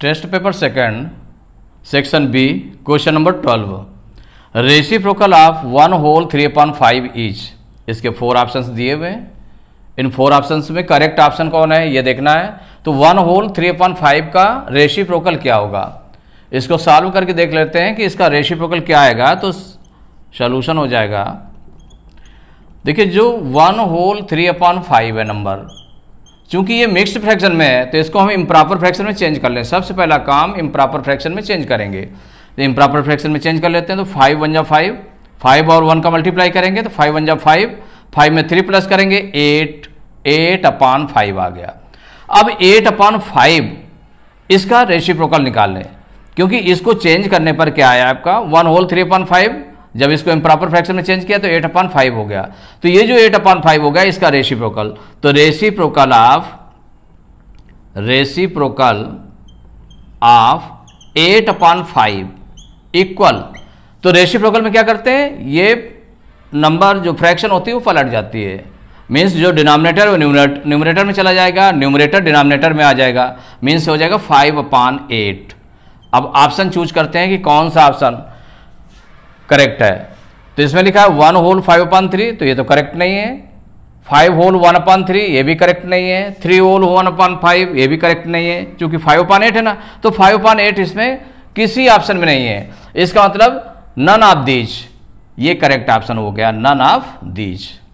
test paper second section B question number twelve reciprocal of one whole three upon five each इसके four options दिए हुए इन four options में correct option कौन है ये देखना है तो one whole three upon five का प्रोकल क्या होगा इसको सॉल्व करके देख लेते हैं कि इसका प्रोकल क्या आएगा तो सोल्यूशन हो जाएगा देखिए जो one whole three upon five है नंबर चूंकि ये मिक्स्ड फ्रैक्शन में है तो इसको हम इम्प्रॉपर फ्रैक्शन में चेंज कर लें सबसे पहला काम इम्प्रॉपर फ्रैक्शन में चेंज करेंगे तो इम्प्रॉपर फ्रैक्शन में चेंज कर लेते हैं तो फाइव वन जा फाइव फाइव और वन का मल्टीप्लाई करेंगे तो फाइव वन जा फाइव फाइव में थ्री प्लस करेंगे एट एट अपान फाइव आ गया अब एट अपान फाइव इसका प्रोकल निकाल लें क्योंकि इसको चेंज करने पर क्या आया आपका one whole three upon five जब इसको इम्प्रॉपर फ्रैक्शन में चेंज किया तो एट अपॉन फाइव हो गया तो ये जो एट अपॉन फाइव हो गया इसका रेशी प्रोकल तो reciprocal of reciprocal of eight upon five equal तो प्रोकल में क्या करते हैं ये नंबर जो फ्रैक्शन होती है वो पलट जाती है मीन्स जो डिनोमिनेटर वो न्यूमरेटर में चला जाएगा न्यूमरेटर डिनोमिनेटर में आ जाएगा मीन्स हो जाएगा फाइव अपॉन एट अब ऑप्शन चूज करते हैं कि कौन सा ऑप्शन करेक्ट है तो इसमें लिखा है one whole five upon three तो ये तो करेक्ट नहीं है five whole one upon three ये भी करेक्ट नहीं है three whole one upon five ये भी करेक्ट नहीं है क्योंकि फाइव अपॉन एट है ना तो फाइव अपॉन एट इसमें किसी ऑप्शन में नहीं है इसका मतलब नन ऑफ दीज ये करेक्ट ऑप्शन हो गया नन ऑफ दीज